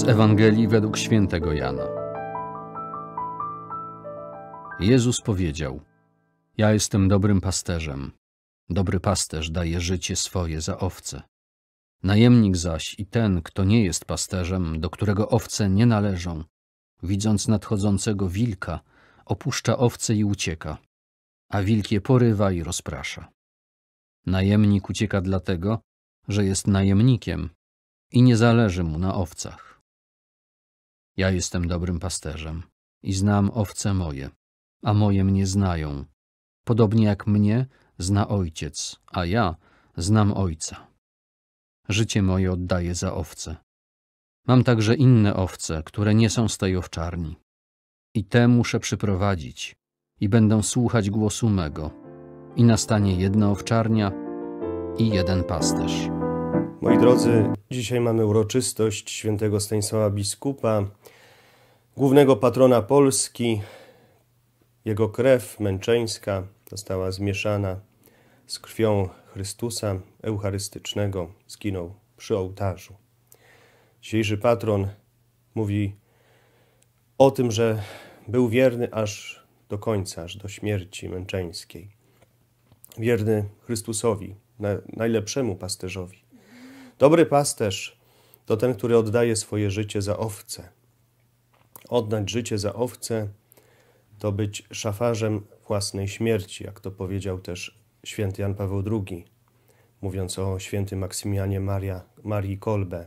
Z Ewangelii według świętego Jana. Jezus powiedział: Ja jestem dobrym pasterzem. Dobry pasterz daje życie swoje za owce. Najemnik zaś i ten, kto nie jest pasterzem, do którego owce nie należą, widząc nadchodzącego wilka, opuszcza owce i ucieka, a wilk je porywa i rozprasza. Najemnik ucieka dlatego, że jest najemnikiem i nie zależy mu na owcach. Ja jestem dobrym pasterzem i znam owce moje, a moje mnie znają. Podobnie jak mnie zna ojciec, a ja znam ojca. Życie moje oddaję za owce. Mam także inne owce, które nie są z tej owczarni. I te muszę przyprowadzić, i będą słuchać głosu mego. I nastanie jedna owczarnia i jeden pasterz. Moi drodzy, dzisiaj mamy uroczystość świętego Stanisława Biskupa, głównego patrona Polski. Jego krew męczeńska została zmieszana z krwią Chrystusa Eucharystycznego, zginął przy ołtarzu. Dzisiejszy patron mówi o tym, że był wierny aż do końca, aż do śmierci męczeńskiej. Wierny Chrystusowi, najlepszemu pasterzowi. Dobry pasterz to ten, który oddaje swoje życie za owce. Oddać życie za owce to być szafarzem własnej śmierci, jak to powiedział też święty Jan Paweł II, mówiąc o świętym Maksymianie Maria, Marii Kolbe.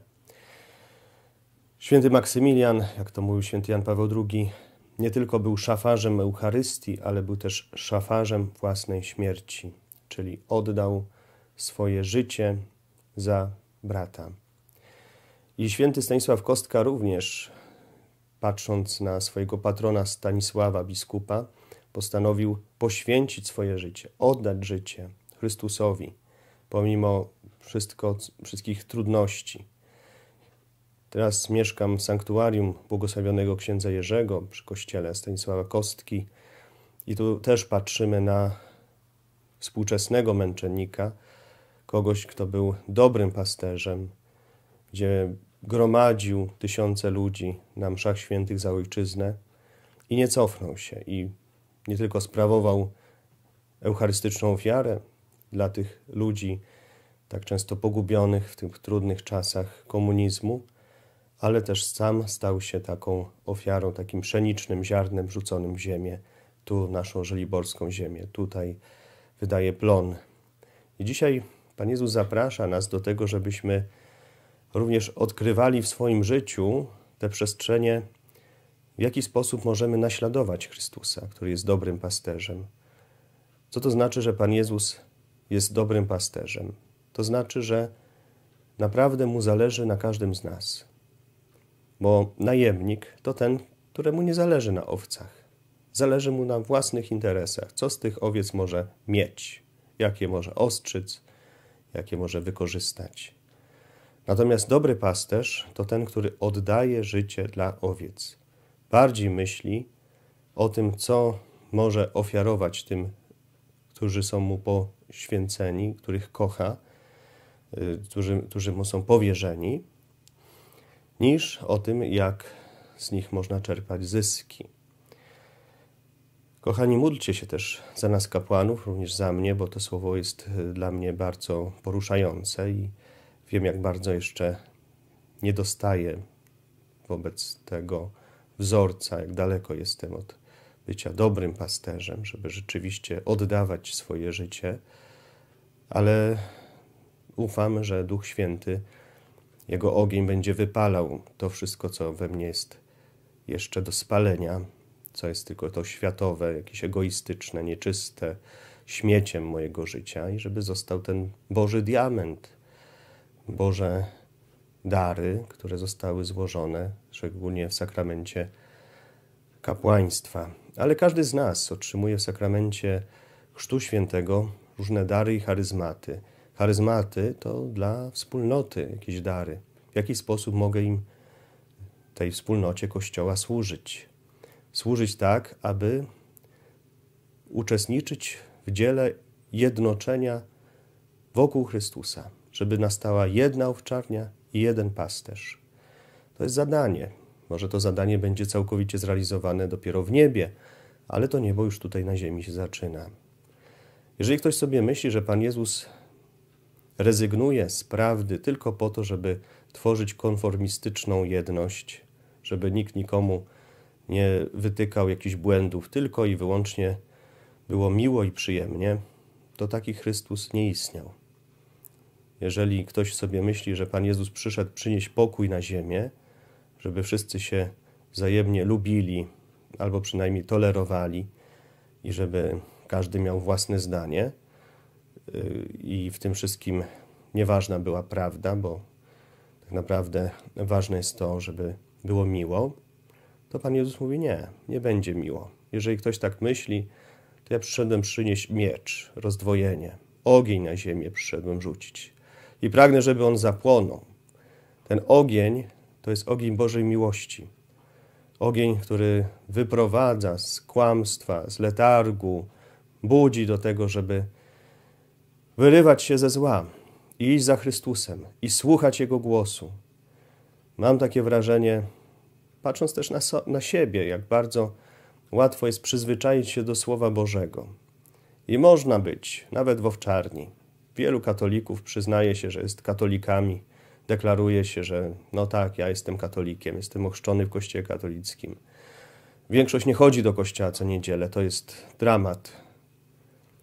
Święty Maksymilian, jak to mówił święty Jan Paweł II, nie tylko był szafarzem Eucharystii, ale był też szafarzem własnej śmierci, czyli oddał swoje życie za brata. I święty Stanisław Kostka również, patrząc na swojego patrona Stanisława, biskupa, postanowił poświęcić swoje życie, oddać życie Chrystusowi, pomimo wszystko, wszystkich trudności. Teraz mieszkam w sanktuarium błogosławionego księdza Jerzego przy kościele Stanisława Kostki i tu też patrzymy na współczesnego męczennika, kogoś, kto był dobrym pasterzem, gdzie gromadził tysiące ludzi na mszach świętych za ojczyznę i nie cofnął się i nie tylko sprawował eucharystyczną ofiarę dla tych ludzi, tak często pogubionych w tych trudnych czasach komunizmu, ale też sam stał się taką ofiarą, takim pszenicznym ziarnem rzuconym w ziemię, tu naszą żeliborską ziemię, tutaj wydaje plon. I dzisiaj Pan Jezus zaprasza nas do tego, żebyśmy również odkrywali w swoim życiu te przestrzenie, w jaki sposób możemy naśladować Chrystusa, który jest dobrym pasterzem. Co to znaczy, że Pan Jezus jest dobrym pasterzem? To znaczy, że naprawdę mu zależy na każdym z nas. Bo najemnik to ten, któremu nie zależy na owcach. Zależy mu na własnych interesach, co z tych owiec może mieć, jakie może ostrzyc, jakie może wykorzystać. Natomiast dobry pasterz to ten, który oddaje życie dla owiec. Bardziej myśli o tym, co może ofiarować tym, którzy są mu poświęceni, których kocha, y, którzy, którzy mu są powierzeni, niż o tym, jak z nich można czerpać zyski. Kochani, módlcie się też za nas kapłanów, również za mnie, bo to słowo jest e, dla mnie bardzo poruszające i wiem, jak bardzo jeszcze nie dostaję wobec tego wzorca, jak daleko jestem od bycia dobrym pasterzem, żeby rzeczywiście oddawać swoje życie, ale ufam, że Duch Święty, Jego ogień będzie wypalał to wszystko, co we mnie jest jeszcze do spalenia, co jest tylko to światowe, jakieś egoistyczne, nieczyste, śmieciem mojego życia i żeby został ten Boży diament, Boże dary, które zostały złożone, szczególnie w sakramencie kapłaństwa. Ale każdy z nas otrzymuje w sakramencie Chrztu Świętego różne dary i charyzmaty. Charyzmaty to dla wspólnoty jakieś dary. W jaki sposób mogę im, tej wspólnocie Kościoła, służyć? służyć tak, aby uczestniczyć w dziele jednoczenia wokół Chrystusa, żeby nastała jedna owczarnia i jeden pasterz. To jest zadanie. Może to zadanie będzie całkowicie zrealizowane dopiero w niebie, ale to niebo już tutaj na ziemi się zaczyna. Jeżeli ktoś sobie myśli, że Pan Jezus rezygnuje z prawdy tylko po to, żeby tworzyć konformistyczną jedność, żeby nikt nikomu nie wytykał jakichś błędów, tylko i wyłącznie było miło i przyjemnie, to taki Chrystus nie istniał. Jeżeli ktoś sobie myśli, że Pan Jezus przyszedł przynieść pokój na ziemię, żeby wszyscy się wzajemnie lubili albo przynajmniej tolerowali i żeby każdy miał własne zdanie y, i w tym wszystkim nieważna była prawda, bo tak naprawdę ważne jest to, żeby było miło, to Pan Jezus mówi: Nie, nie będzie miło. Jeżeli ktoś tak myśli, to ja przyszedłem przynieść miecz, rozdwojenie, ogień na ziemię przyszedłem rzucić. I pragnę, żeby on zapłonął. Ten ogień to jest ogień Bożej miłości. Ogień, który wyprowadza z kłamstwa, z letargu, budzi do tego, żeby wyrywać się ze zła i iść za Chrystusem i słuchać Jego głosu. Mam takie wrażenie, patrząc też na, so, na siebie, jak bardzo łatwo jest przyzwyczaić się do Słowa Bożego. I można być, nawet w owczarni. Wielu katolików przyznaje się, że jest katolikami, deklaruje się, że no tak, ja jestem katolikiem, jestem ochrzczony w Kościele katolickim. Większość nie chodzi do kościoła co niedzielę, to jest dramat.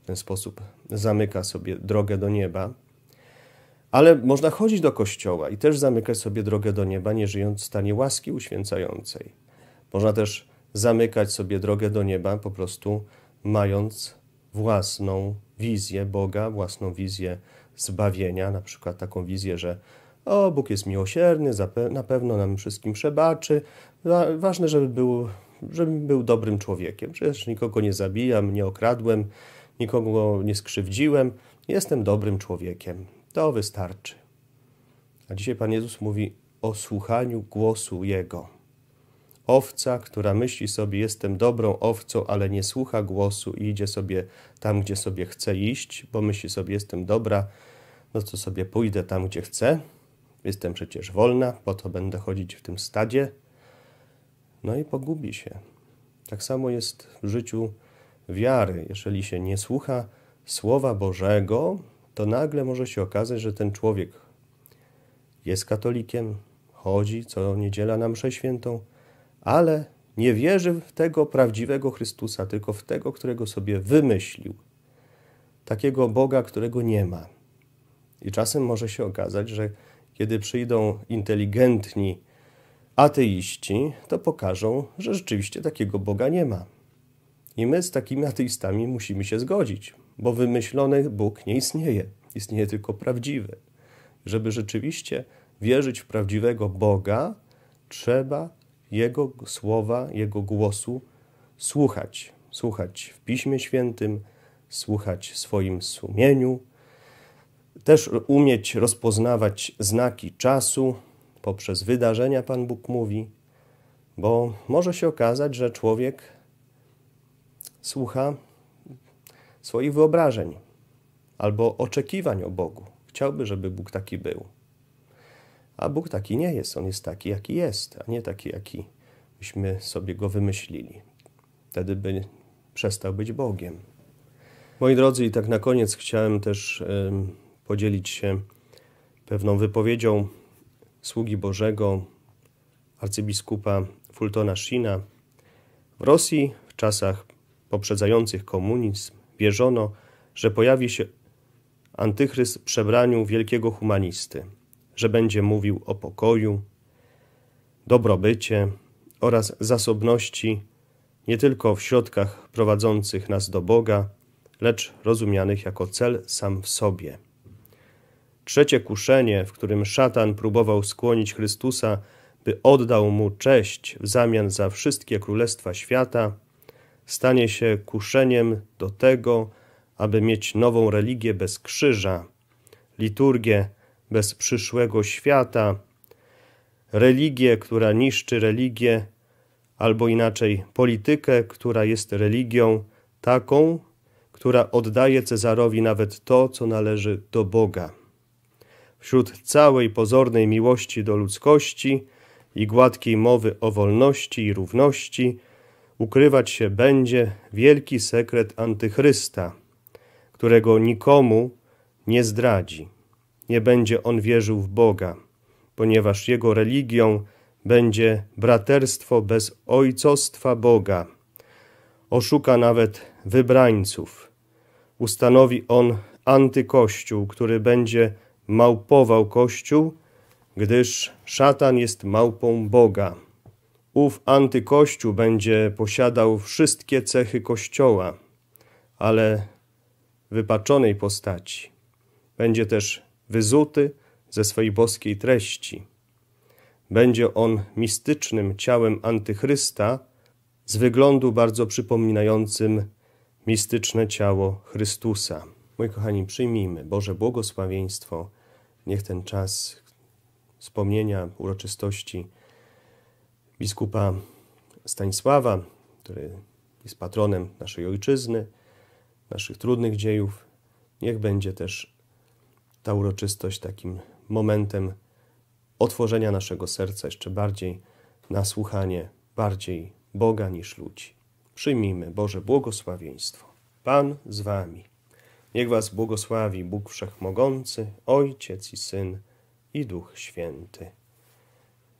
W ten sposób zamyka sobie drogę do nieba. Ale można chodzić do kościoła i też zamykać sobie drogę do nieba, nie żyjąc w stanie łaski uświęcającej. Można też zamykać sobie drogę do nieba, po prostu mając własną wizję Boga, własną wizję zbawienia, na przykład taką wizję, że o, Bóg jest miłosierny, na pewno nam wszystkim przebaczy. Ważne, żeby był, żebym był dobrym człowiekiem. Przecież nikogo nie zabijam, nie okradłem, nikogo nie skrzywdziłem. Jestem dobrym człowiekiem. To wystarczy. A dzisiaj Pan Jezus mówi o słuchaniu głosu Jego. Owca, która myśli sobie, jestem dobrą owcą, ale nie słucha głosu i idzie sobie tam, gdzie sobie chce iść, bo myśli sobie, jestem dobra, no to sobie pójdę tam, gdzie chcę. Jestem przecież wolna, po to będę chodzić w tym stadzie. No i pogubi się. Tak samo jest w życiu wiary. Jeżeli się nie słucha Słowa Bożego, to nagle może się okazać, że ten człowiek jest katolikiem, chodzi co niedziela na mszę świętą, ale nie wierzy w tego prawdziwego Chrystusa, tylko w tego, którego sobie wymyślił. Takiego Boga, którego nie ma. I czasem może się okazać, że kiedy przyjdą inteligentni ateiści, to pokażą, że rzeczywiście takiego Boga nie ma. I my z takimi ateistami musimy się zgodzić bo wymyślony Bóg nie istnieje, istnieje tylko prawdziwy. Żeby rzeczywiście wierzyć w prawdziwego Boga, trzeba Jego słowa, Jego głosu słuchać. Słuchać w Piśmie Świętym, słuchać w swoim sumieniu, też umieć rozpoznawać znaki czasu poprzez wydarzenia, Pan Bóg mówi, bo może się okazać, że człowiek słucha swoich wyobrażeń albo oczekiwań o Bogu. Chciałby, żeby Bóg taki był. A Bóg taki nie jest. On jest taki, jaki jest, a nie taki, jaki byśmy sobie go wymyślili. Wtedy by przestał być Bogiem. Moi drodzy, i tak na koniec chciałem też podzielić się pewną wypowiedzią sługi Bożego arcybiskupa Fultona Shina. W Rosji w czasach poprzedzających komunizm wierzono, że pojawi się antychryst w przebraniu wielkiego humanisty, że będzie mówił o pokoju, dobrobycie oraz zasobności nie tylko w środkach prowadzących nas do Boga, lecz rozumianych jako cel sam w sobie. Trzecie kuszenie, w którym szatan próbował skłonić Chrystusa, by oddał mu cześć w zamian za wszystkie królestwa świata – stanie się kuszeniem do tego, aby mieć nową religię bez krzyża, liturgię bez przyszłego świata, religię, która niszczy religię, albo inaczej politykę, która jest religią taką, która oddaje Cezarowi nawet to, co należy do Boga. Wśród całej pozornej miłości do ludzkości i gładkiej mowy o wolności i równości, ukrywać się będzie wielki sekret antychrysta, którego nikomu nie zdradzi. Nie będzie on wierzył w Boga, ponieważ jego religią będzie braterstwo bez ojcostwa Boga. Oszuka nawet wybrańców. Ustanowi on antykościół, który będzie małpował kościół, gdyż szatan jest małpą Boga. Ów antykościół będzie posiadał wszystkie cechy Kościoła, ale wypaczonej postaci. Będzie też wyzuty ze swojej boskiej treści. Będzie on mistycznym ciałem antychrysta z wyglądu bardzo przypominającym mistyczne ciało Chrystusa. Moi kochani, przyjmijmy Boże błogosławieństwo. Niech ten czas wspomnienia, uroczystości biskupa Stanisława, który jest patronem naszej ojczyzny, naszych trudnych dziejów. Niech będzie też ta uroczystość takim momentem otworzenia naszego serca jeszcze bardziej na słuchanie bardziej Boga niż ludzi. Przyjmijmy Boże błogosławieństwo. Pan z Wami. Niech Was błogosławi Bóg Wszechmogący, Ojciec i Syn i Duch Święty.